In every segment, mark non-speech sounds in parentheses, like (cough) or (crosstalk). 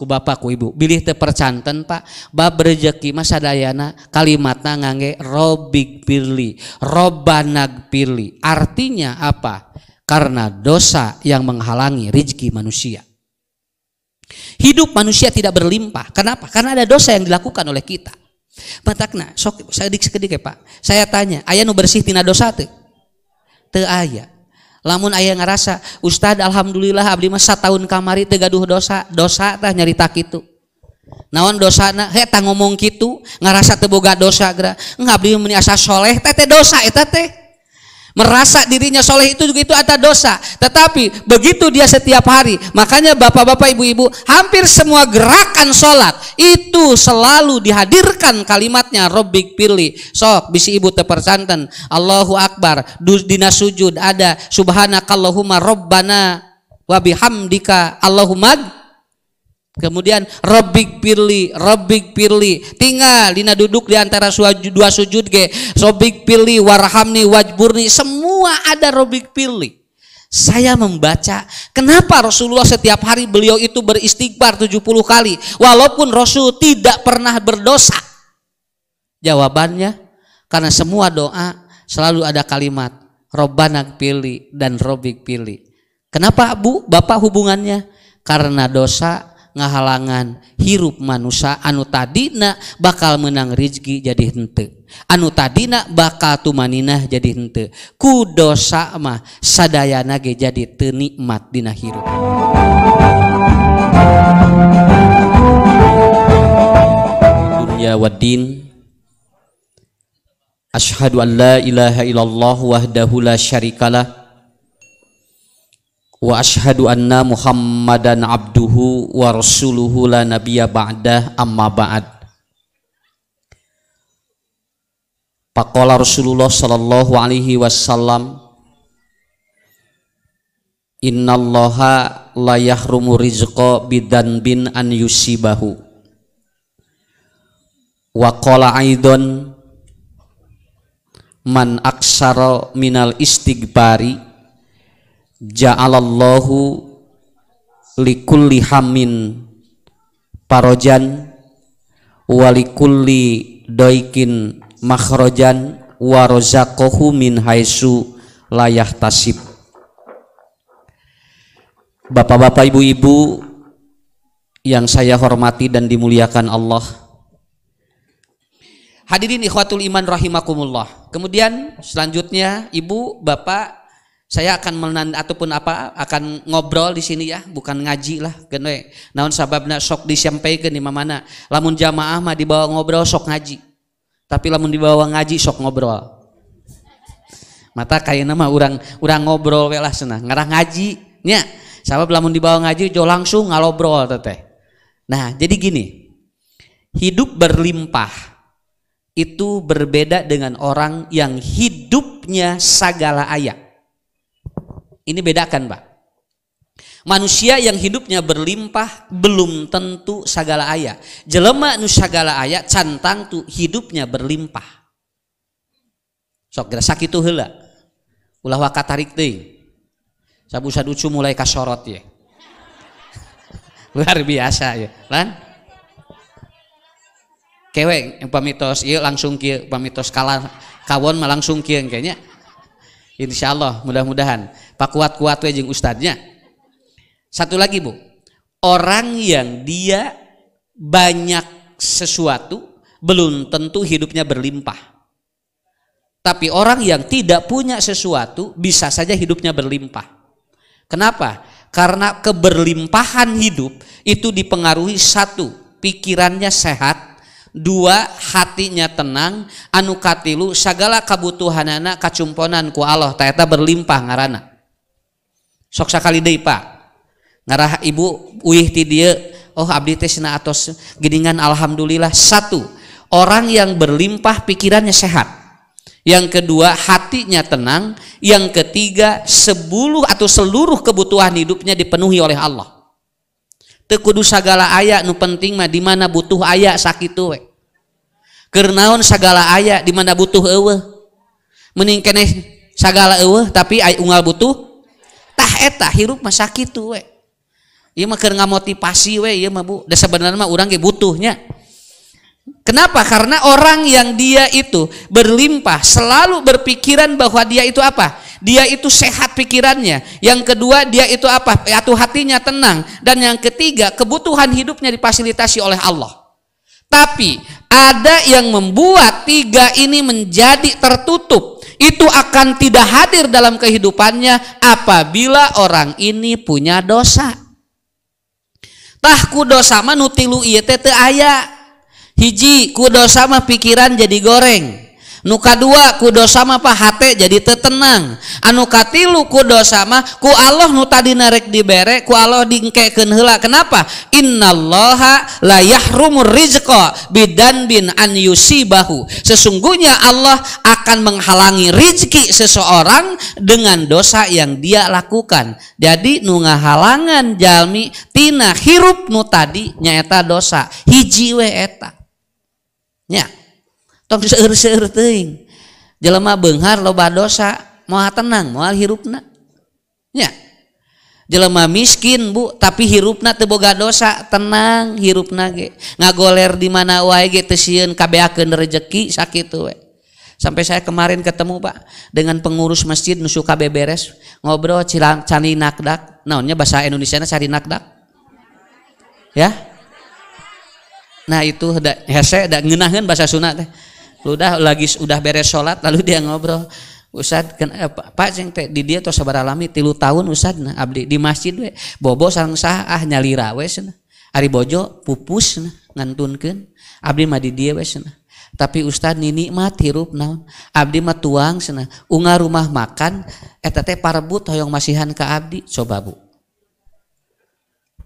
ku bapak ku ibu bilih teu percanten pak bab rezeki masa dayana kalimatnya ngangge robik pili robanag pili artinya apa karena dosa yang menghalangi rezeki manusia hidup manusia tidak berlimpah kenapa karena ada dosa yang dilakukan oleh kita Batakna, sok saya dik sekedik pak. Saya tanya, ayah nu bersih tina dosa tuh? Te ayah. namun ayah ngerasa Ustadz Alhamdulillah habli masa tahun kamari Tegaduh dosa dosa tah nyarita gitu naon dossa heta ngomong gitu ngerasa teboga dosagra mengabil menyiasa sholeh tete dosaeta Merasa dirinya soleh itu juga itu ada dosa. Tetapi begitu dia setiap hari, makanya bapak-bapak, ibu-ibu, hampir semua gerakan sholat itu selalu dihadirkan kalimatnya Robik pilih. Sok bisi ibu tepersantan, Allahu Akbar. Dina sujud ada. Subhanakallahumma Robbana wabihamdika Allahumma Kemudian Robik Pirli, Robik Pirli. Tinggal Dina duduk di antara dua sujud ge. Robik Pirli, Warhamni, Wajburni. Semua ada Robik Pirli. Saya membaca, kenapa Rasulullah setiap hari beliau itu beristighfar 70 kali. Walaupun Rasul tidak pernah berdosa. Jawabannya, karena semua doa selalu ada kalimat. Robbanak pilih dan Robik pilih. Kenapa bu, bapak hubungannya? Karena dosa ngahalangan hirup manusia anu tadina bakal menang rezeki jadi hente anu tadina bakal tumaninah jadi hente kudosa mah sadayana ge jadi tenikmat dina hirup dunya waddin Ashhadu an la ilaha illallah wahdahu la syarikalah wa ashadu anna muhammadan abduhu wa rasuluhu la nabiyya ba'dah amma ba'd Pakola Rasulullah sallallahu alaihi wasallam Innallaha la yahrumu rizqa bidan bin an yusibahu Wa qala aidon man aksara minal istighbari ja'alallahu likulli hamin parojan walikulli doikin makhrojan warozakohu min haisu layah tasib Bapak-bapak ibu-ibu yang saya hormati dan dimuliakan Allah Hadirin ikhwatul iman rahimakumullah Kemudian selanjutnya ibu, bapak, saya akan menan ataupun apa akan ngobrol di sini ya bukan ngaji lah genwe kan, naon sababna sok disampaikan di mana lamun jamaah mah dibawa ngobrol sok ngaji tapi lamun dibawa ngaji sok ngobrol mata kayak nama orang orang ngobrol we lah senang ngarah ngaji nya sabab lamun dibawa ngaji jo langsung ngalobrol teteh nah jadi gini hidup berlimpah itu berbeda dengan orang yang hidupnya segala ayat ini bedakan, Pak. Manusia yang hidupnya berlimpah belum tentu segala ayah. Jelema nu segala ayah cantang tu hidupnya berlimpah. Sok sakit tuh hela. Ulah wakat tarik teuing. Sabu saducu mulai kasorot ya. (laughs) Luar biasa ya. Lan? yang pamitos iya langsung kia pamitos kalah kawan malangsung langsung kayaknya. Insya Allah mudah-mudahan Pak kuat-kuat we ustadnya. Satu lagi, Bu. Orang yang dia banyak sesuatu belum tentu hidupnya berlimpah. Tapi orang yang tidak punya sesuatu bisa saja hidupnya berlimpah. Kenapa? Karena keberlimpahan hidup itu dipengaruhi satu, pikirannya sehat, dua hatinya tenang, anu katilu segala anak kacumponan ku Allah, taeta berlimpah ngarana sok sakali deui Pak ngarah ibu uih ti dia oh abdi teh sina atos alhamdulillah satu orang yang berlimpah pikirannya sehat yang kedua hatinya tenang yang ketiga sebuluh atau seluruh kebutuhan hidupnya dipenuhi oleh Allah tekudu segala ayat nu penting mah di mana butuh ayat sakit tuwe. kernaun segala ayat di mana butuh ewe mending segala ewe tapi ay, unggal butuh eta hirup mah sakitu we ieu mah keur ngamotivasi we ieu mah Bu da sebenarnya mah urang ge butuhnya Kenapa? Karena orang yang dia itu berlimpah selalu berpikiran bahwa dia itu apa? Dia itu sehat pikirannya. Yang kedua dia itu apa? Yaitu hatinya tenang. Dan yang ketiga kebutuhan hidupnya difasilitasi oleh Allah. Tapi ada yang membuat tiga ini menjadi tertutup itu akan tidak hadir dalam kehidupannya apabila orang ini punya dosa. Tahku dosa mah nutilu ieu teh teu Hiji ku dosa mah pikiran jadi goreng nuka dua pa hate jadi tetenang anu kudo sama ku Allah nu tadi narek dibere ku Allah dingkeken hela kenapa innallaha la yahrumur rizqa bidan bin an yusibahu sesungguhnya Allah akan menghalangi rizki seseorang dengan dosa yang dia lakukan jadi nu ngahalangan jalmi tina hirup nu tadi nyaeta dosa hiji we eta nya jelemahgar loba dosa mo tenang maal hirupna ya jelemah miskin Bu tapi hirupna terboga dosa tenang hirupna goler di mana rezeki sakit sampai saya kemarin ketemu Pak dengan pengurus masjid musuka beberes ngobrol cilang Cani nadak nanya bahasa Indonesianyadak ya Nah itudak ngenangan bahasa sunat udah lagi sudah beres salat lalu dia ngobrolpusat ke eh, Pak jeng dia ataubarami tilu tahun usat nah Abdi di masjid Bobo sang sah ah, nyalira we Aribojo pupus nganunken Abli Madi tapi Uustaz Ninikmati Runa Abdi Matuang sena Ungah rumah makan etTT parabut toyong masihan ke Abdi sobabu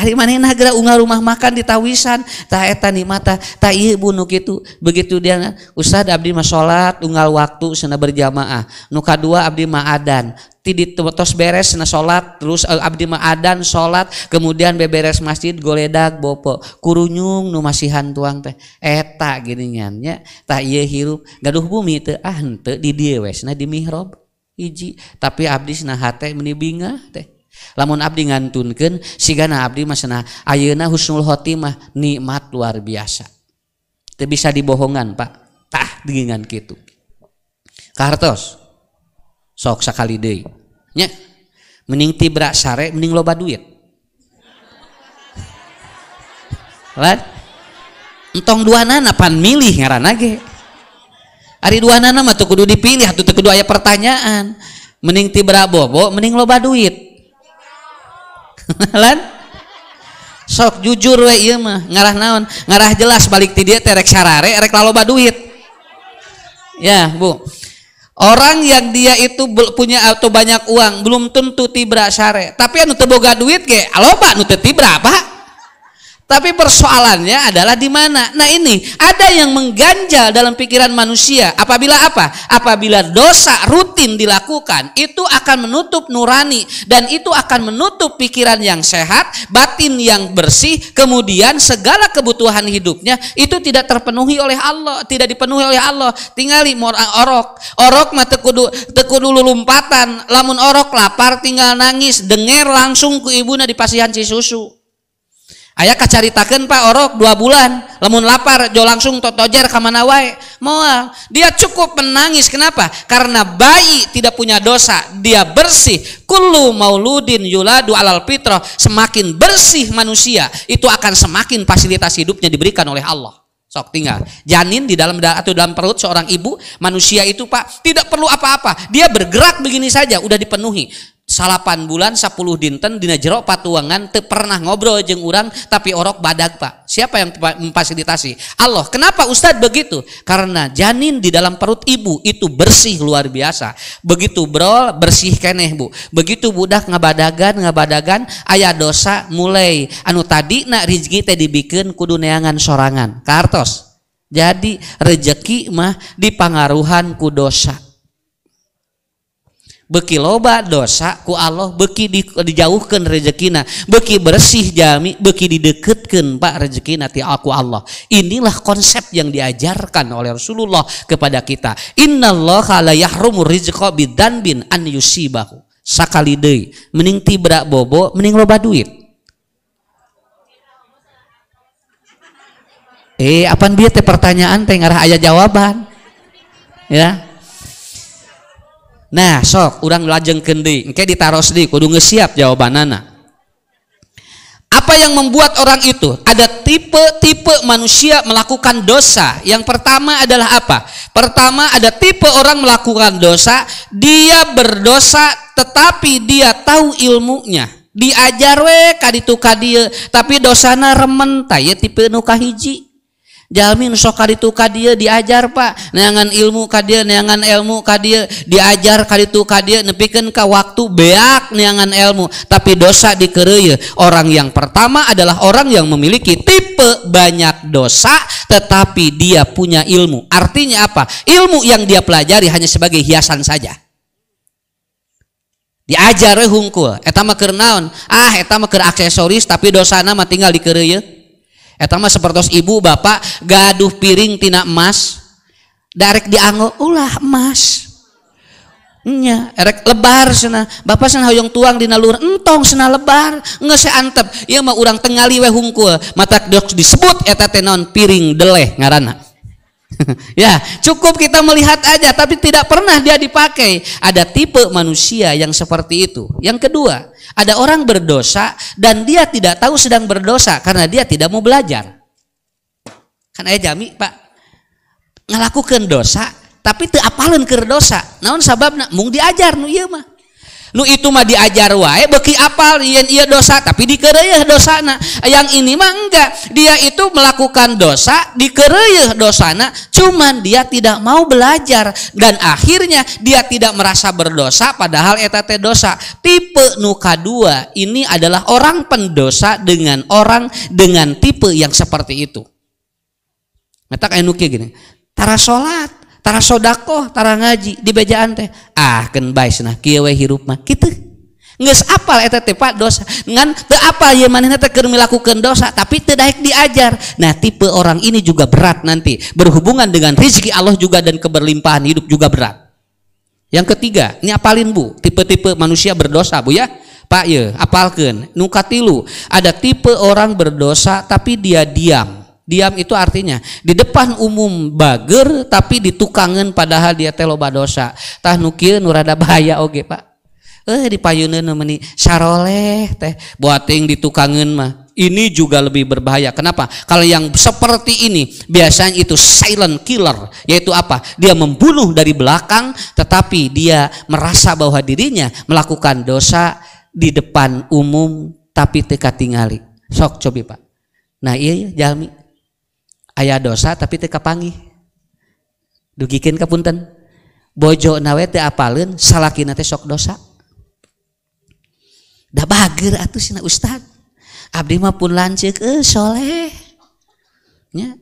hari mana nagra unga rumah makan di tawisan tak eta mata tak iya bunuh gitu begitu dia usah abdi masolat ungal unggal waktu sana berjamaah nuka dua abdi mah adan tidit tos beres sana solat terus eh, abdi mah adan kemudian beberes masjid goledak bopo kurunyung nu masihan tuang teh eta gini nya tak iya hirup gaduh bumi te ah henteu di dieu wes na di mihrab iji tapi abdi sana hate meni bingah teh lamun Abdi nganunkan sigana Abdi masna Ayeuna Husnul Hotimah nikmat luar biasa Tidak bisa dibohongan pak. tah dengan gitu kartos sok sakali nya mending tibra sare mending loba duit Lad, entong dua nana pan milih ngaran lagi hari dua nana mah kudu dipilih atau kudu ayah pertanyaan mending tibra bobo mending loba duit (laughs) lan sok jujur we iya mah ngarah naon ngarah jelas balik ti dia terek sarare rek laloba duit ya bu orang yang dia itu punya atau banyak uang belum tentu tibra sare tapi anu teboga duit ge aloba nu teu tibra tapi persoalannya adalah di mana? Nah, ini ada yang mengganjal dalam pikiran manusia. Apabila apa? Apabila dosa rutin dilakukan, itu akan menutup nurani dan itu akan menutup pikiran yang sehat, batin yang bersih, kemudian segala kebutuhan hidupnya itu tidak terpenuhi oleh Allah, tidak dipenuhi oleh Allah. Tinggali orok. Orok mah tekudu tekudu lumpatan, lamun orok lapar tinggal nangis, Dengar langsung ke di dipasihan si susu. Ayah kacaritakan pak orok dua bulan lemun lapar jo langsung totojar kamana wae moal dia cukup menangis kenapa karena bayi tidak punya dosa dia bersih Kulu mauludin yuladu alal pitro, semakin bersih manusia itu akan semakin fasilitas hidupnya diberikan oleh Allah sok tinggal janin di dalam atau dalam perut seorang ibu manusia itu pak tidak perlu apa-apa dia bergerak begini saja udah dipenuhi salapan bulan 10 dinten dina jero patuangan teu pernah ngobrol jeung urang tapi orok badak Pak. Siapa yang memfasilitasi? Allah. Kenapa Ustadz begitu? Karena janin di dalam perut ibu itu bersih luar biasa. Begitu bro, bersih keneh Bu. Begitu budak ngabadagan ngabadagan ayah dosa mulai anu tadi nak rezeki teh dibikin kudu neangan sorangan. Kartos. Jadi rejeki mah dipangaruhan ku dosa beki loba dosa ku Allah beki di, dijauhkan rezekina beki bersih jami beki dideketkan pak rezekina ti aku Allah inilah konsep yang diajarkan oleh Rasulullah kepada kita Inna Allah la yahrumu rizqa bidan bin an yusibahu sakali day mending tibra berak bobo mending loba duit eh apaan bieu teh pertanyaan teh ngarah jawaban ya Nah sok orang lajeng kendi engke ditaros di kudu ngesiap jawabanana apa yang membuat orang itu ada tipe-tipe manusia melakukan dosa yang pertama adalah apa pertama ada tipe orang melakukan dosa dia berdosa tetapi dia tahu ilmunya diajar we kaditu dia, tapi dosana remen ya tipe nukahiji hiji jamin sok kaditu kadia diajar Pak neangan ilmu kadia neangan ilmu kadia diajar kali itu kadia nepikan ke waktu beak neangan ilmu tapi dosa dikereuyeun orang yang pertama adalah orang yang memiliki tipe banyak dosa tetapi dia punya ilmu artinya apa ilmu yang dia pelajari hanya sebagai hiasan saja diajar hungkul etama naon ah etama ker aksesoris tapi dosa nama tinggal dikereuyeuh pertamaportos ibu Bapakpak gaduh piring Ti emas Darek dianggo ulah emasnya ererek lebar seang Bapakyong tuang dinalur entong sena lebar ngeih antep ia mau orang Tengali we mata doks disebut eta tenon piring deleh ngaranak (laughs) ya, cukup kita melihat aja, tapi tidak pernah dia dipakai. Ada tipe manusia yang seperti itu. Yang kedua, ada orang berdosa dan dia tidak tahu sedang berdosa karena dia tidak mau belajar. Kan ayah jami, Pak, ngelakukan dosa, tapi teu apalun ke dosa. Naon sababna? Mung diajar nu ieu mah nu itu mah diajar wae beki apal yen ia dosa tapi dikereyeh dosana yang ini mah enggak dia itu melakukan dosa dikereyeh dosana cuman dia tidak mau belajar dan akhirnya dia tidak merasa berdosa padahal eta dosa tipe nu dua ini adalah orang pendosa dengan orang dengan tipe yang seperti itu metak enuki gini tara salat tara sodako tara ngaji di bejaan teh ah ken baik nah kiewe hirup mah gitu nges apal eta teh pak dosa ngan te apal ya manehna teh keur melakukan dosa tapi teu daek diajar nah tipe orang ini juga berat nanti berhubungan dengan rezeki Allah juga dan keberlimpahan hidup juga berat yang ketiga ini apalin bu tipe-tipe manusia berdosa bu ya pak ya apalkan nuka tilu ada tipe orang berdosa tapi dia diam diam itu artinya di depan umum bager tapi ditukangan padahal dia teloba dosa tah nukil nurada bahaya oge pak eh di payunan nemeni saroleh teh buating ditukangan mah ini juga lebih berbahaya. Kenapa? Kalau yang seperti ini biasanya itu silent killer, yaitu apa? Dia membunuh dari belakang, tetapi dia merasa bahwa dirinya melakukan dosa di depan umum, tapi teka tingali. Sok cobi pak. Nah iya, iya jalmi dosa tapi tekapangi dugikin kepunten bojo nawe apain salahkin sok dosanda Ustad Abdima pun lanceleh eh,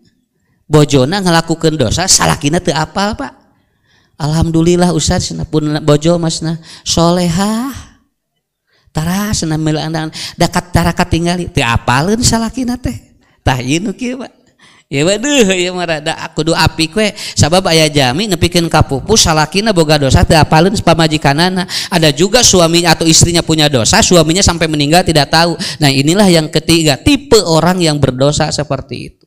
bojona melakukan dosa salahkin apa Pak Alhamdulillah Ustadz sena pun bojo masnasholehahkattara tinggalpalin salahkin tehtah Ya waduh ya marada aku doa api kue sabab ayah jami nepikin kapupu salakina boga dosa teapalun pamajikanana ada juga suami atau istrinya punya dosa suaminya sampai meninggal tidak tahu nah inilah yang ketiga tipe orang yang berdosa seperti itu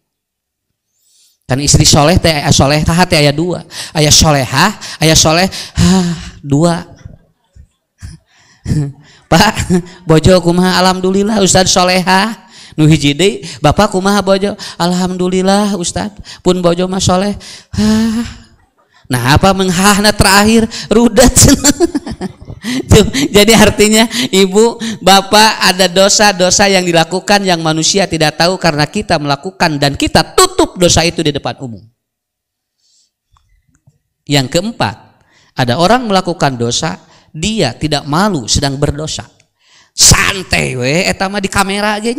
kan istri soleh teh ayah eh, soleh tahat teh ayah dua ayah solehah ayah soleh ha, dua (laughs) pak bojo kumaha alhamdulillah ustad solehah hiji deui bapak kumaha bojo alhamdulillah ustad pun bojo mah soleh nah apa menghahna terakhir rudat (laughs) jadi artinya ibu bapak ada dosa-dosa yang dilakukan yang manusia tidak tahu karena kita melakukan dan kita tutup dosa itu di depan umum yang keempat ada orang melakukan dosa dia tidak malu sedang berdosa santai we etama di kamera aja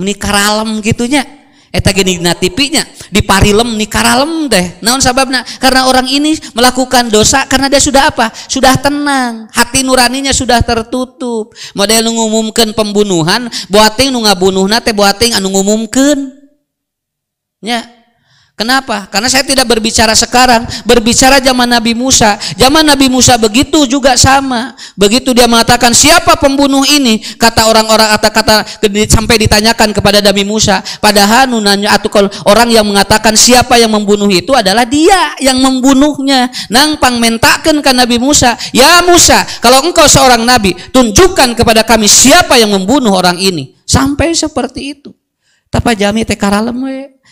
nikaralem gitunya eta eh, genigna tipinya di parilem nikaralem deh naon sababna karena orang ini melakukan dosa karena dia sudah apa sudah tenang hati nuraninya sudah tertutup model ngumumkan pembunuhan boating nu ngabunuhna teh boating anu ngumumkeun ya. Kenapa? Karena saya tidak berbicara sekarang, berbicara zaman Nabi Musa. Zaman Nabi Musa begitu juga sama. Begitu dia mengatakan siapa pembunuh ini, kata orang-orang kata kata sampai ditanyakan kepada Nabi Musa. Padahal nunanya atau orang yang mengatakan siapa yang membunuh itu adalah dia yang membunuhnya. Nang pang mentakkan ke Nabi Musa, ya Musa, kalau engkau seorang nabi, tunjukkan kepada kami siapa yang membunuh orang ini. Sampai seperti itu. Tapi jami tekaralem we.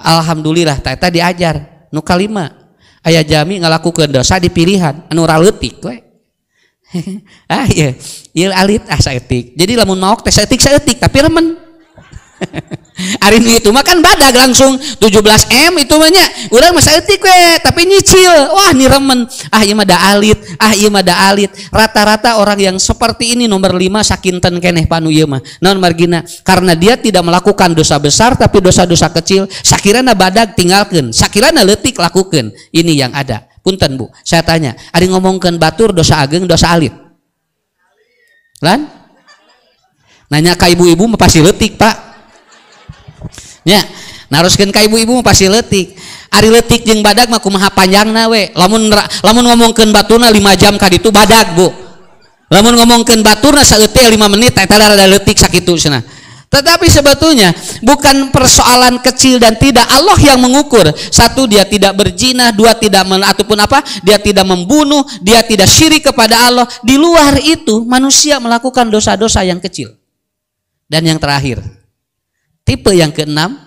Alhamdulillah tata diajar nu kalima ayah jami ngelakukan dosa di pilihan anu raletik we (laughs) ah iya iya alit ah etik, jadi lamun mau teh saya etik, tapi remen (laughs) Ari itu mah kan badag langsung 17 m itu banyak urang masa etik we tapi nyicil wah remen ah ieu mah da alit ah ieu mah da alit rata-rata orang yang seperti ini nomor 5 sakinten keneh panu ieu mah naon margina karena dia tidak melakukan dosa besar tapi dosa-dosa kecil sakirana badag tinggalkan sakirana letik lakukan ini yang ada punten bu saya tanya ari ngomongkan batur dosa ageng dosa alit lan nanya ke ibu-ibu pasti letik pak ya naruskan ke ibu-ibu pasti letik Ari letik jeng badak mah kumaha panjang nawe lamun lamun ngomongkan batuna lima jam kali itu badak bu lamun ngomongkan baturna saetik lima menit tak ada letik sakit itu sana tetapi sebetulnya bukan persoalan kecil dan tidak Allah yang mengukur. Satu dia tidak berzina, dua tidak men, ataupun apa? Dia tidak membunuh, dia tidak syirik kepada Allah. Di luar itu manusia melakukan dosa-dosa yang kecil. Dan yang terakhir, Tipe yang keenam,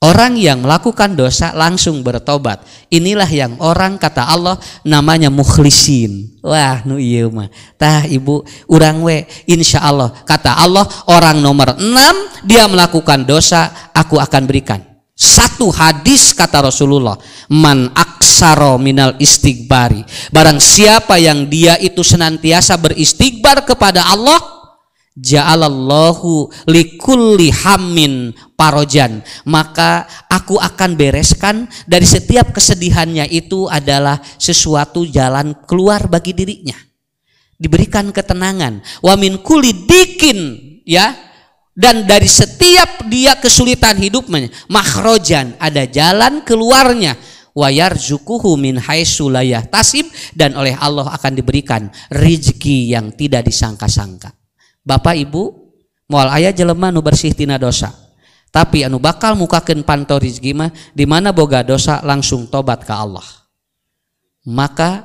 Orang yang melakukan dosa langsung bertobat. Inilah yang orang kata Allah namanya mukhlisin. Wah, nu iya mah. Tah ibu, urang we, insya Allah. Kata Allah, orang nomor enam, dia melakukan dosa, aku akan berikan. Satu hadis kata Rasulullah, man aksaro minal istighbari. Barang siapa yang dia itu senantiasa beristighbar kepada Allah, Ja'alallahu likulli hamin parojan. Maka aku akan bereskan dari setiap kesedihannya itu adalah sesuatu jalan keluar bagi dirinya. Diberikan ketenangan. Wa min kulli dikin ya. Dan dari setiap dia kesulitan hidupnya, makrojan ada jalan keluarnya wayar zukuhu min haisulayah tasib dan oleh Allah akan diberikan rizki yang tidak disangka-sangka. Bapak Ibu mual ayah jelema nu bersih tina dosa tapi anu bakal mukakan panto rizki mah di mana boga dosa langsung tobat ke Allah maka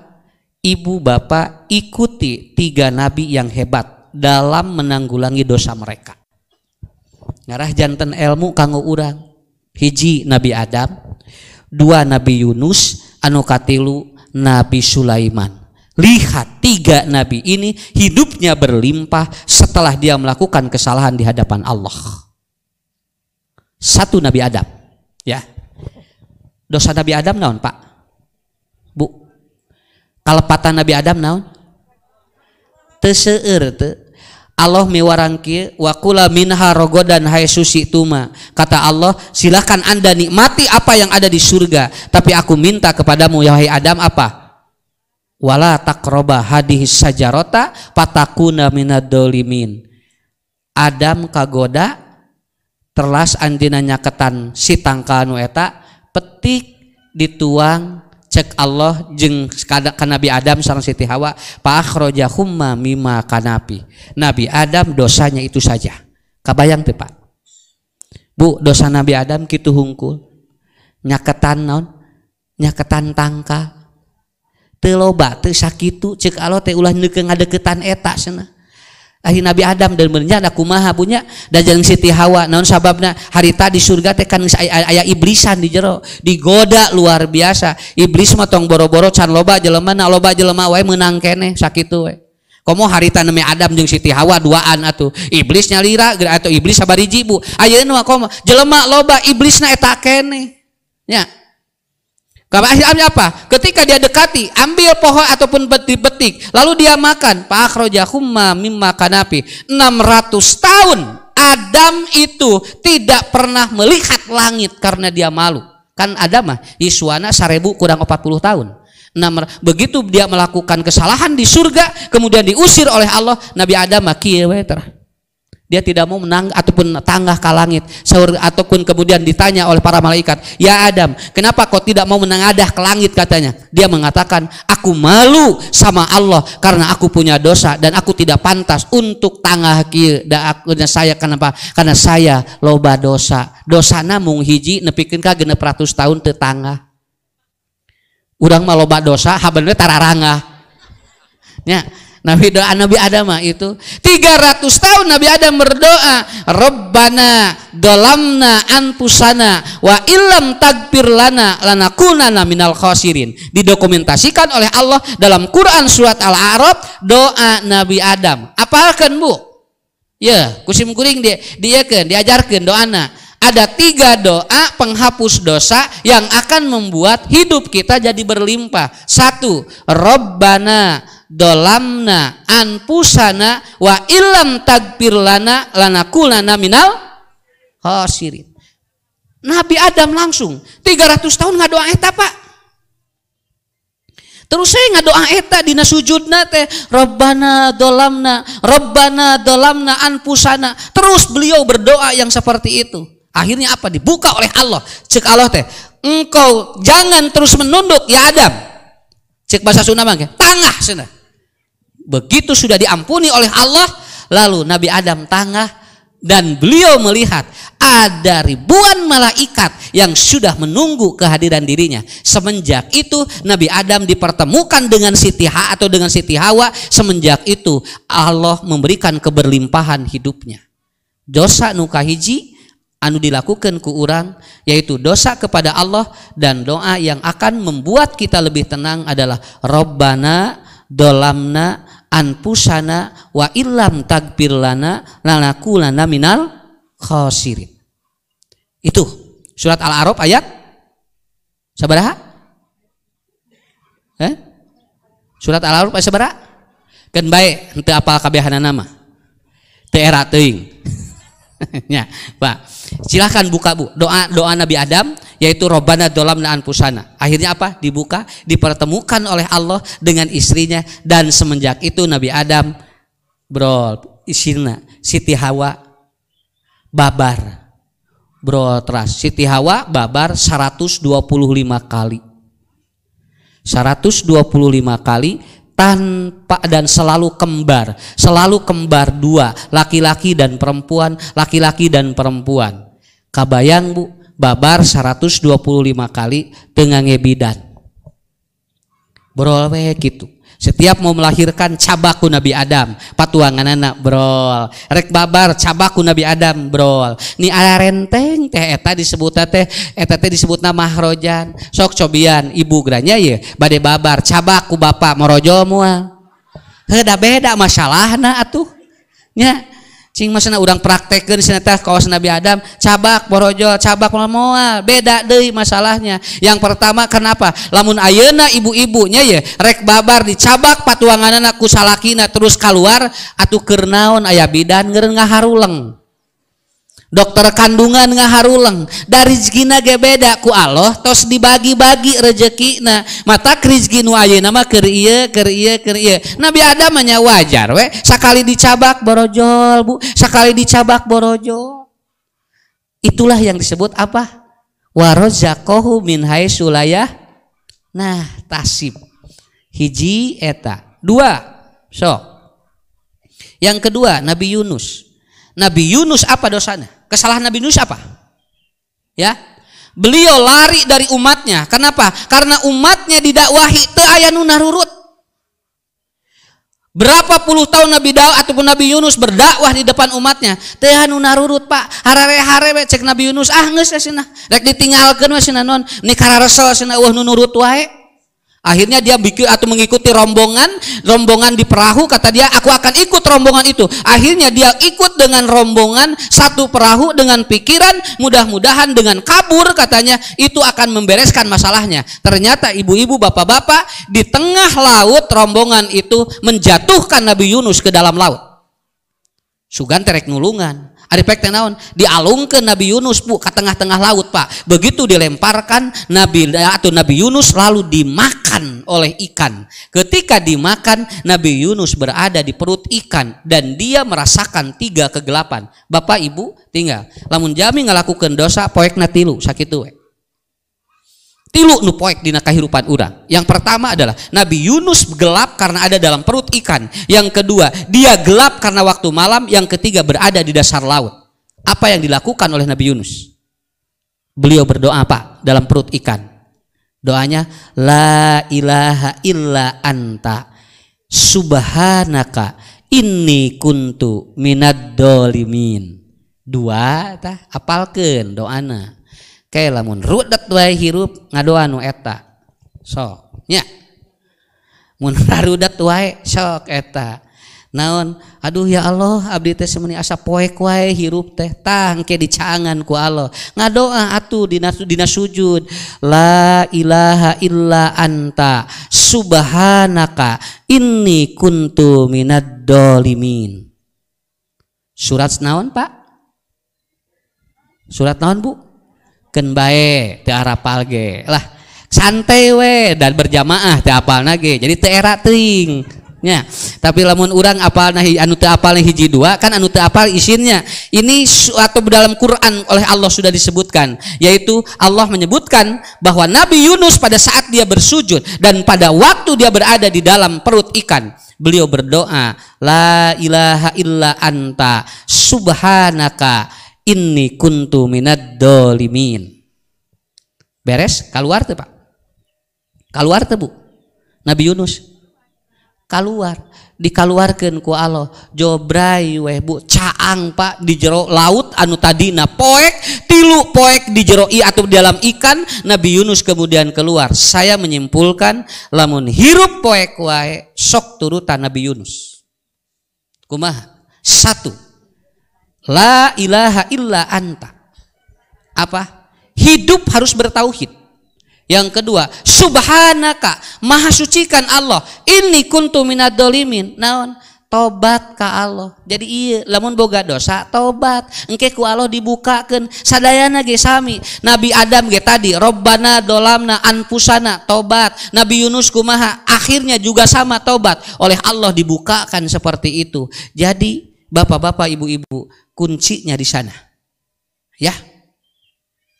ibu bapak ikuti tiga nabi yang hebat dalam menanggulangi dosa mereka ngarah jantan ilmu kanggo urang hiji nabi Adam dua nabi Yunus anu katilu nabi Sulaiman Lihat tiga nabi ini hidupnya berlimpah setelah dia melakukan kesalahan di hadapan Allah. Satu Nabi Adam, ya. Dosa Nabi Adam naon, Pak? Bu. Kalepatan Nabi Adam naon? Teseur teu. Allah miwarangki wakula minha rogodan hai susi tuma kata Allah silahkan anda nikmati apa yang ada di surga tapi aku minta kepadamu ya hai Adam apa wala takroba hadih sajarota patakuna minadolimin. Adam kagoda terlas anjina nyaketan si tangka anu eta petik dituang cek Allah jeng ka Nabi Adam sarang Siti Hawa pa humma mima kanapi. Nabi Adam dosanya itu saja. Kabayang tuh Pak? Bu, dosa Nabi Adam kitu hungkul. Nyaketan non Nyaketan tangka lobat tuh sakit cek kalau u detan etak Nabi Adam dan bernyanda kumaha punya dajeng Siti Hawa non sababnya harita di surga tekan saya ayaah iblisan di jero digoda luar biasa iblis motong boro-borochan loba jelemana loba jele menang ke sakit kamu harita namanya Adam jeung Siti Hawa duaan atau iblisnya lra gerak atau iblis sabarjibu Aayo ini kom jelemak loba iblis naetane ya Akhirnya apa? Ketika dia dekati, ambil pohon ataupun petik betik lalu dia makan. Pak Fakhrojahumma mimma kanapi. 600 tahun Adam itu tidak pernah melihat langit karena dia malu. Kan Adam mah Yiswana seribu kurang 40 tahun. Nah, begitu dia melakukan kesalahan di surga, kemudian diusir oleh Allah, Nabi Adam mah dia tidak mau menang ataupun tangah ke langit ataupun kemudian ditanya oleh para malaikat ya Adam kenapa kau tidak mau menengadah ke langit katanya dia mengatakan aku malu sama Allah karena aku punya dosa dan aku tidak pantas untuk tangah kieu da saya kenapa karena saya loba dosa dosa mung hiji nepikin kagak ratus tahun tetangga urang mah loba dosa habeunnya tararangah ya Nabi doa Nabi Adam ah, itu 300 tahun Nabi Adam berdoa Rabbana dolamna anpusana wa illam tagbir lana kunana minal khosirin didokumentasikan oleh Allah dalam Quran surat Al-A'raf doa Nabi Adam apalkan bu ya kusim kuring dia diakan diajarkan doana ada tiga doa penghapus dosa yang akan membuat hidup kita jadi berlimpah. Satu, Rabbana dolamna anpusana wa ilam tagfir lana kulana minal khasirin. Nabi Adam langsung 300 tahun doa eta Pak. Terus saya doa eta di sujudna teh robbana dolamna robbana dolamna anpusana. Terus beliau berdoa yang seperti itu. Akhirnya apa? Dibuka oleh Allah. Cek Allah teh, engkau jangan terus menunduk ya Adam. Cek bahasa Sunda ya tangah sana. Begitu sudah diampuni oleh Allah, lalu Nabi Adam tangah dan beliau melihat ada ribuan malaikat yang sudah menunggu kehadiran dirinya. Semenjak itu Nabi Adam dipertemukan dengan Siti Ha atau dengan Siti Hawa. Semenjak itu Allah memberikan keberlimpahan hidupnya. Dosa nuka hiji anu dilakukan ku orang yaitu dosa kepada Allah dan doa yang akan membuat kita lebih tenang adalah Robana dolamna anpusana wa illam tagfir lana lanakunanna minal khosirin. Itu surat al arab ayat sabaraha? Eh? Surat al arab ayat sabaraha? Kan baik henteu apal kabehana nama Tera era (laughs) ya, Pak. Silahkan buka Bu doa doa Nabi Adam yaitu Robana dolam naan pusana. Akhirnya apa? Dibuka, dipertemukan oleh Allah dengan istrinya dan semenjak itu Nabi Adam bro Isina Siti Hawa babar bro teras Siti Hawa babar 125 kali 125 kali tanpa dan selalu kembar, selalu kembar dua, laki-laki dan perempuan, laki-laki dan perempuan. Kabayang Bu, babar 125 kali dengan ngebidan. Brol gitu. Setiap mau melahirkan cabaku Nabi Adam, patuangan anak brol. Rek babar cabaku Nabi Adam brol. Ni ala renteng teh eta disebut teh eta teh disebut nama rojan. Sok cobian ibu granya ya. bade babar cabaku bapak morojo mual. Heda beda masalahna atuh. Nya mas udang praktek ke setah Ka Senabi Adam cabak borojo cabakmoa beda Dei masalahnya yang pertama kenapa lamun ayena ibu-ibunya ya rek Babar dicabak patuanganan aku Salkinah terus keluar atau kenaon ayabidan gerengah haruleng ya dokter kandungan nggak haruleng dari rezekina ge beda ku Allah tos dibagi-bagi rezekina mata rezeki nu ayeuna mah keur ieu keur Nabi Adam nya wajar we sekali dicabak borojol Bu sekali dicabak borojol itulah yang disebut apa warozaqahu min sulayah nah tasib hiji eta dua so yang kedua Nabi Yunus Nabi Yunus apa dosanya? Kesalahan Nabi Yunus apa? Ya. Beliau lari dari umatnya. Kenapa? Karena umatnya didakwahi teu narurut. Berapa puluh tahun Nabi Daud ataupun Nabi Yunus berdakwah di depan umatnya. Teh narurut Pak, harare harare cek Nabi Yunus ah nggak ya sinah. Rek ditinggalkeun we sinah non, ni kararesel sinah eueuh nu wae. Akhirnya dia bikin atau mengikuti rombongan, rombongan di perahu kata dia aku akan ikut rombongan itu. Akhirnya dia ikut dengan rombongan satu perahu dengan pikiran mudah-mudahan dengan kabur katanya itu akan membereskan masalahnya. Ternyata ibu-ibu, bapak-bapak di tengah laut rombongan itu menjatuhkan Nabi Yunus ke dalam laut. Sugan terek nulungan. Arifek teh naon? ke Nabi Yunus Bu ke tengah-tengah laut, Pak. Begitu dilemparkan Nabi atau Nabi Yunus lalu dimakan oleh ikan. Ketika dimakan, Nabi Yunus berada di perut ikan dan dia merasakan tiga kegelapan. Bapak Ibu tinggal. Lamun jami ngelakukan dosa poek natilu sakit tuh tilu nu poek dina kahirupan urang. Yang pertama adalah Nabi Yunus gelap karena ada dalam perut ikan. Yang kedua, dia gelap karena waktu malam. Yang ketiga, berada di dasar laut. Apa yang dilakukan oleh Nabi Yunus? Beliau berdoa apa? Dalam perut ikan. Doanya, La ilaha illa anta subhanaka inni kuntu minad dolimin. Dua, tah, apalkan doana Kayak lamun rudet wae hirup ngadoa nu eta. so nya. Mun (laughs) rarudet wae sok eta. Naon, aduh ya Allah, abdi teh semeni asa poek wae hirup teh tang ke dicangan ku Allah. Ngadoa atuh dina dina sujud. La ilaha illa anta subhanaka inni kuntu minad dolimin. Surat naon, Pak? Surat naon, Bu? ken bae teu arapal ge lah santai we dan berjamaah teu apal nage jadi teu era tapi lamun orang urang nahi anu te apal hiji dua kan anu te apal isinnya ini suatu dalam Quran oleh Allah sudah disebutkan yaitu Allah menyebutkan bahwa Nabi Yunus pada saat dia bersujud dan pada waktu dia berada di dalam perut ikan beliau berdoa la ilaha illa anta subhanaka Inni kuntu minad dolimin. Beres? Keluar tuh Pak. Keluar tuh Bu. Nabi Yunus. Keluar. Dikaluarkan ku Allah. Jobrai weh Bu. Caang Pak di jero laut anu tadi na poek. Tilu poek di jero i atau di dalam ikan. Nabi Yunus kemudian keluar. Saya menyimpulkan. Lamun hirup poek wae. Sok turutan Nabi Yunus. Kumaha. Satu La ilaha illa anta. Apa? Hidup harus bertauhid. Yang kedua, subhanaka, maha sucikan Allah. Ini kuntu minad dolimin. Naon? Tobat ka Allah. Jadi iya, lamun boga dosa, tobat. Engke ku Allah dibukakan. Sadayana ge sami. Nabi Adam ge tadi, Robbana dolamna anpusana, tobat. Nabi Yunus kumaha, akhirnya juga sama tobat. Oleh Allah dibukakan seperti itu. Jadi, bapak-bapak, ibu-ibu, kuncinya di sana. Ya.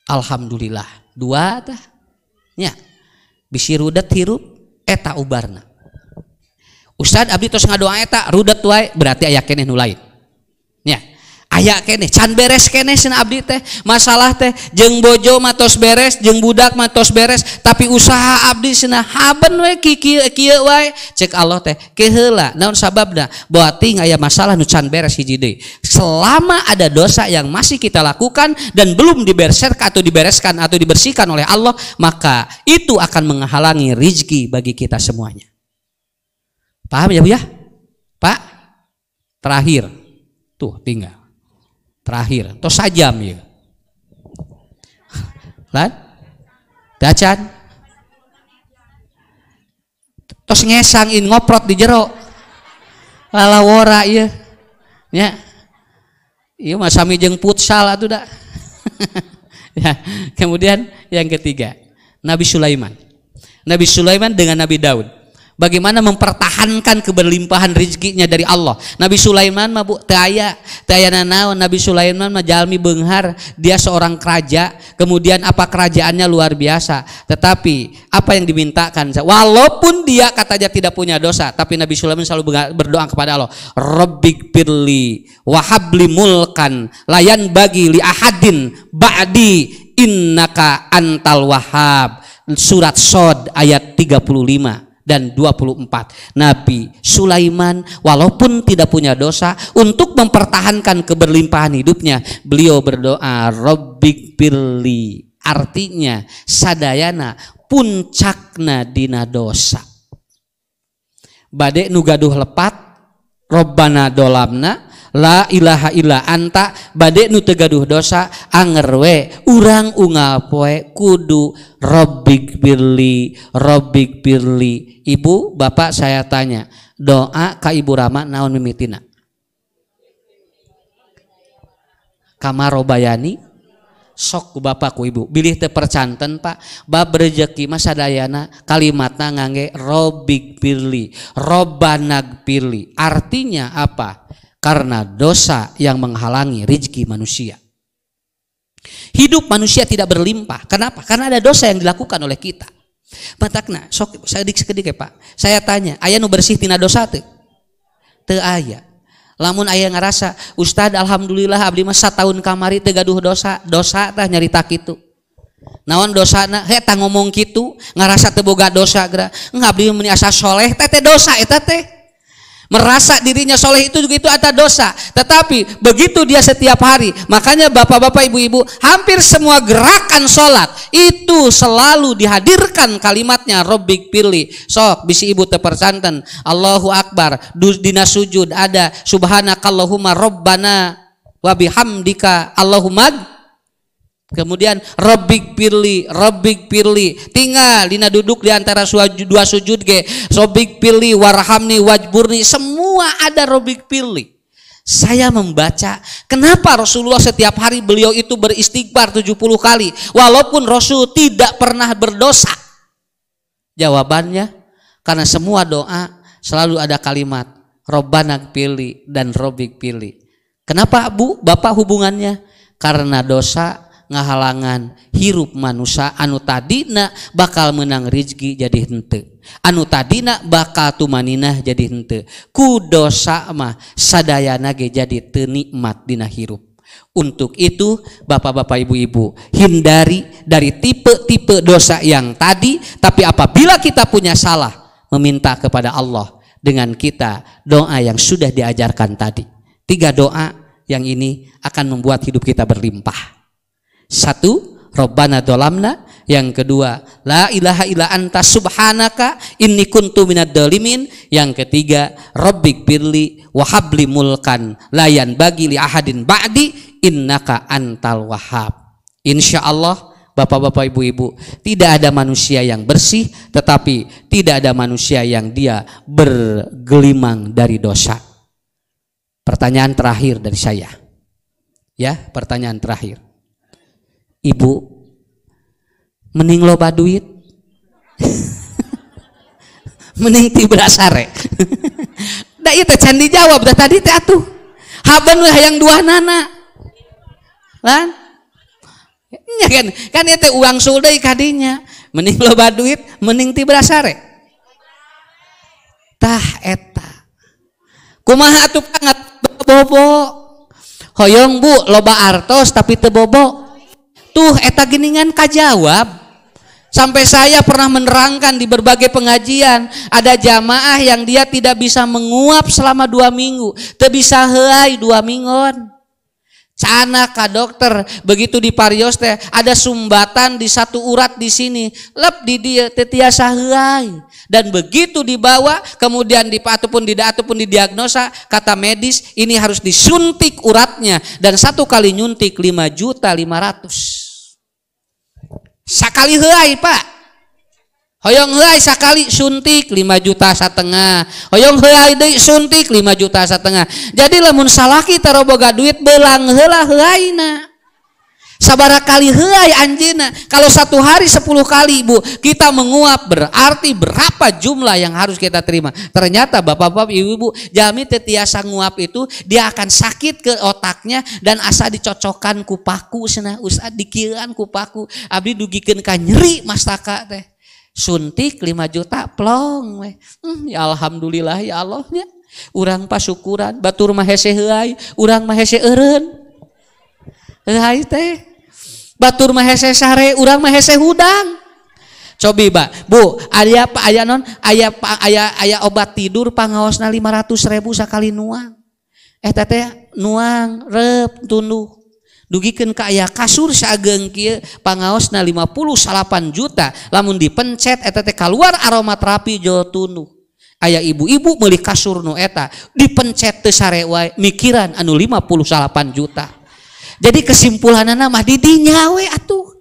Alhamdulillah. Dua tah. Ya. Bisi rudet hirup eta ubarna. Ustad abdi tos ngadoa eta rudet wae berarti aya keneh nu lain. Ayak kene can beres kene sin abdi teh masalah teh jeng bojo matos beres jeng budak matos beres tapi usaha abdi sina haben we kiki kieu wae cek Allah teh kehela naon sababna ting ayah masalah nu can beres hiji deh selama ada dosa yang masih kita lakukan dan belum dibereskan atau dibereskan atau dibersihkan oleh Allah maka itu akan menghalangi rizki bagi kita semuanya paham ya Bu ya Pak terakhir tuh tinggal terakhir atau sajam ya lan dacan terus ngesangin ngoprot di jero lalawora iya ya iya mas sami jeng putsal atau dah (laughs) ya kemudian yang ketiga Nabi Sulaiman Nabi Sulaiman dengan Nabi Daud Bagaimana mempertahankan keberlimpahan rezekinya dari Allah. Nabi Sulaiman mah bu, taya taya nanau. Nabi Sulaiman mah jalmi benghar. Dia seorang keraja. Kemudian apa kerajaannya luar biasa. Tetapi apa yang dimintakan. Walaupun dia katanya tidak punya dosa. Tapi Nabi Sulaiman selalu berdoa kepada Allah. Rabbik pirli wahabli mulkan layan bagi li ahadin ba'di innaka antal wahab. Surat Sod ayat 35 dan 24. Nabi Sulaiman walaupun tidak punya dosa untuk mempertahankan keberlimpahan hidupnya, beliau berdoa Robbik Birli. Artinya sadayana puncakna dina dosa. Badek nugaduh lepat Robbana dolamna la ilaha illa anta bade nu tegaduh dosa angerwe urang ungal poe kudu robik birli robik birli ibu bapak saya tanya doa ka ibu rama naon mimitina kamarobayani sok ku bapak ku ibu bilih tepercanten pak bab rezeki masa dayana kalimatnya ngangge robik birli robanag birli artinya apa karena dosa yang menghalangi rezeki manusia. Hidup manusia tidak berlimpah. Kenapa? Karena ada dosa yang dilakukan oleh kita. Matakna, sok saya dik sekedik ya, Pak. Saya tanya, ayah nu bersih tina dosa teu? Teu ayah. Lamun ayah ngerasa, Ustadz alhamdulillah abdi mah tahun kamari teu gaduh dosa, dosa tah nyarita kitu. Naon na, he tah ngomong kitu, ngerasa teu boga dosa geura. Engga meni asa soleh teh dosa eta teh merasa dirinya soleh itu juga itu ada dosa. Tetapi begitu dia setiap hari, makanya bapak-bapak, ibu-ibu, hampir semua gerakan sholat itu selalu dihadirkan kalimatnya Robik pilih. Sok bisi ibu tepersanten. Allahu Akbar. Dina sujud ada Subhanakallahumma Robbana wabihamdika Allahumma Kemudian Robik Pirli, Robik Pirli, tinggal Dina duduk di antara dua sujud ge. Sobik Pirli, Warhamni, Wajburni, semua ada Robik Pirli. Saya membaca, kenapa Rasulullah setiap hari beliau itu beristighfar 70 kali, walaupun Rasul tidak pernah berdosa. Jawabannya, karena semua doa selalu ada kalimat, Robbanak Pirli dan Robik Pirli. Kenapa Bu, Bapak hubungannya? Karena dosa ngahalangan hirup manusia anu tadina bakal menang rezeki jadi hente anu tadina bakal tumaninah jadi hente dosa mah sadayana ge jadi tenikmat dina hirup untuk itu bapak-bapak ibu-ibu hindari dari tipe-tipe dosa yang tadi tapi apabila kita punya salah meminta kepada Allah dengan kita doa yang sudah diajarkan tadi tiga doa yang ini akan membuat hidup kita berlimpah satu, Rabbana dolamna. Yang kedua, la ilaha illa anta subhanaka inni kuntu minad dolimin. Yang ketiga, Rabbik birli wahabli mulkan layan bagi li ahadin ba'di innaka antal wahab. Insya Allah, Bapak-bapak, ibu-ibu, tidak ada manusia yang bersih, tetapi tidak ada manusia yang dia bergelimang dari dosa. Pertanyaan terakhir dari saya, ya, pertanyaan terakhir ibu mending loba duit (laughs) mending ti berasare (laughs) da ieu teh can dijawab dah tadi teh atuh lah yang dua nana lan ya kan kan itu uang sulde kadinya mending loba duit mending ti berasare tah eta kumaha atuh banget, bobo hoyong bu loba artos tapi tebobo tuh eta geningan kajawab Sampai saya pernah menerangkan di berbagai pengajian, ada jamaah yang dia tidak bisa menguap selama dua minggu, tidak bisa dua minggon. Cana ka dokter, begitu di parios ada sumbatan di satu urat di sini, lep di dia tetiasa helai. Dan begitu dibawa, kemudian di ataupun tidak ataupun didiagnosa, kata medis ini harus disuntik uratnya dan satu kali nyuntik lima juta lima ratus. Sakaliai Pak Hoyong Sakali suntik 5 juta setengahyong suntik 5 juta setengah jadi lemun salalaki Tarroboga duit belang helaina sabar kali heai anjina kalau satu hari sepuluh kali ibu kita menguap berarti berapa jumlah yang harus kita terima ternyata bapak-bapak ibu-ibu jami tetiasa nguap itu dia akan sakit ke otaknya dan asa dicocokkan kupaku sena usah dikiran kupaku abdi dugikan kanyeri nyeri mastaka teh suntik lima juta plong weh. Hmm, ya alhamdulillah ya Allahnya urang pasukuran batur mahese heai urang mahese eren heai teh mehese Syare urang mehese hudang coba Pak Bu ayaah Pak aya non ayaah Pak ayaah aya obat tidur pangaos na 500.000 sakali nuang eh nuanguh dugiken aya kasur sa gengkir pangaos na 5pan juta lamun dipencet eh, TK keluar aroma terapi jounuh ayaah ibu-ibumeli kasur Nu eta dipencet mikiran anu 50pan juta Jadi kesimpulannya nama Didinya nyawe we atuh.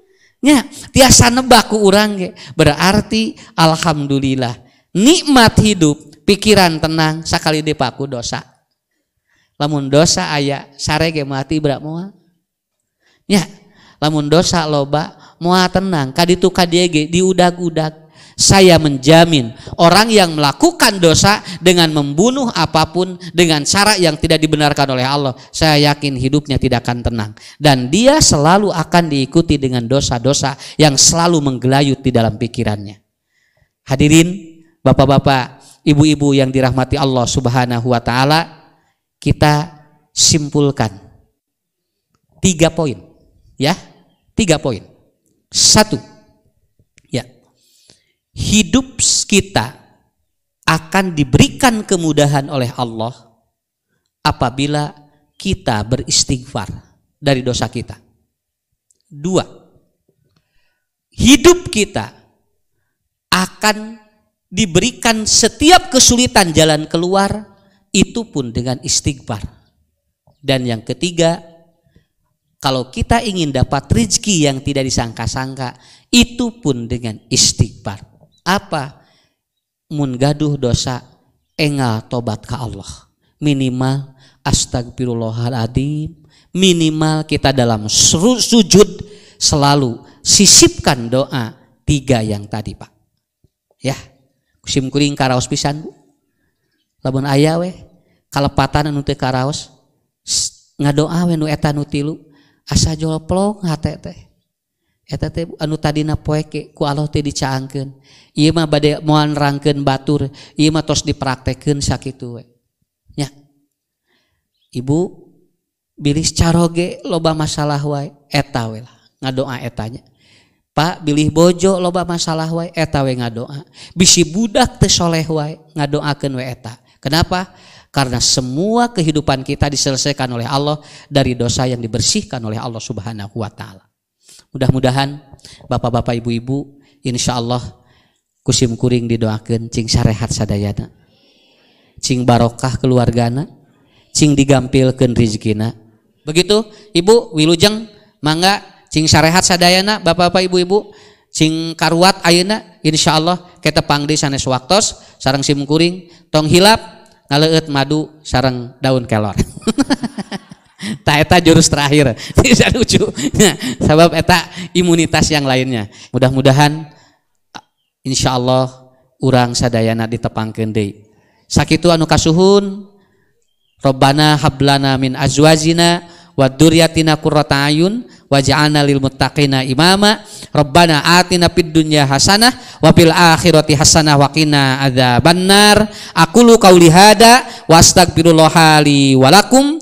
Ya, tiasa ku urang ge. Berarti alhamdulillah nikmat hidup, pikiran tenang sakali dipaku dosa. Lamun dosa aya sare ge mati berak moal. Ya, lamun dosa loba moal tenang kaditu ka dieu ge diudag-udag. Saya menjamin orang yang melakukan dosa dengan membunuh apapun dengan cara yang tidak dibenarkan oleh Allah, saya yakin hidupnya tidak akan tenang dan dia selalu akan diikuti dengan dosa-dosa yang selalu menggelayut di dalam pikirannya. Hadirin, Bapak-bapak, ibu-ibu yang dirahmati Allah Subhanahu wa taala, kita simpulkan tiga poin, ya. Tiga poin. Satu, hidup kita akan diberikan kemudahan oleh Allah apabila kita beristighfar dari dosa kita. Dua, hidup kita akan diberikan setiap kesulitan jalan keluar itu pun dengan istighfar. Dan yang ketiga, kalau kita ingin dapat rezeki yang tidak disangka-sangka, itu pun dengan istighfar. Apa? Mun gaduh dosa engal tobat ke Allah. Minimal astagfirullahaladzim. Minimal kita dalam sujud selalu sisipkan doa tiga yang tadi pak. Ya, kusim kuring karaos pisan bu. labun ayah weh, kalepatan anu teu karaos ngadoa we nu eta nu tilu asa jolplong hate teh Eta teh anu tadina poeke ku Allah teh dicaangkeun. Ieu mah bade moal nerangkeun batur, ieu mah tos dipraktekeun sakitu we. Nya. Ibu bilis caroge loba masalah wae eta we lah. Ngadoa etanya. Pak bilih bojo loba masalah wae eta we ngadoa. Bisi budak teh soleh wae ngadoakeun we eta. Kenapa? Karena semua kehidupan kita diselesaikan oleh Allah dari dosa yang dibersihkan oleh Allah Subhanahu wa taala mudah-mudahan bapak-bapak ibu-ibu insya Allah kusim kuring didoakan cing syarehat sadayana cing barokah keluargana cing digampilkan rizkina begitu ibu wilujeng mangga cing syarehat sadayana bapak-bapak ibu-ibu cing karuat ayana insya Allah kita pangdi sanes waktos sarang sim kuring tong hilap ngaleut madu sarang daun kelor (laughs) (laughs) tak eta jurus terakhir (laughs) tidak lucu (laughs) sebab eta imunitas yang lainnya mudah-mudahan insya Allah urang sadayana ditepangkeun kendi. sakitu anu kasuhun Robbana hablana min azwajina wa duryatina qurrata ayun lil muttaqina imama rabbana atina fid dunya hasanah wa fil akhirati hasanah wa qina adzabannar aqulu qauli hada wastaghfirullah li wa lakum